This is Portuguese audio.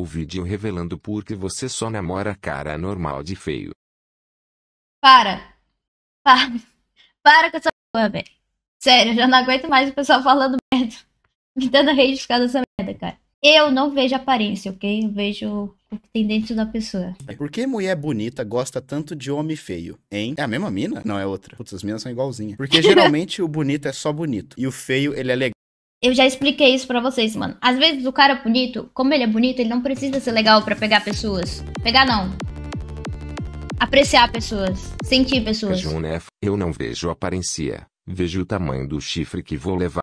O vídeo revelando por que você só namora cara anormal de feio. Para. Para. Para com essa porra, velho. Sério, eu já não aguento mais o pessoal falando merda. Me dando rage de ficar dessa merda, cara. Eu não vejo aparência, ok? Eu vejo o que tem dentro da pessoa. É por que mulher bonita gosta tanto de homem feio, hein? É a mesma mina? Não, é outra. Putz, as minas são igualzinhas. Porque geralmente o bonito é só bonito. E o feio, ele é legal. Eu já expliquei isso para vocês, mano. Às vezes o cara é bonito, como ele é bonito, ele não precisa ser legal para pegar pessoas. Pegar não. Apreciar pessoas, sentir pessoas. João eu não vejo aparência, vejo o tamanho do chifre que vou levar.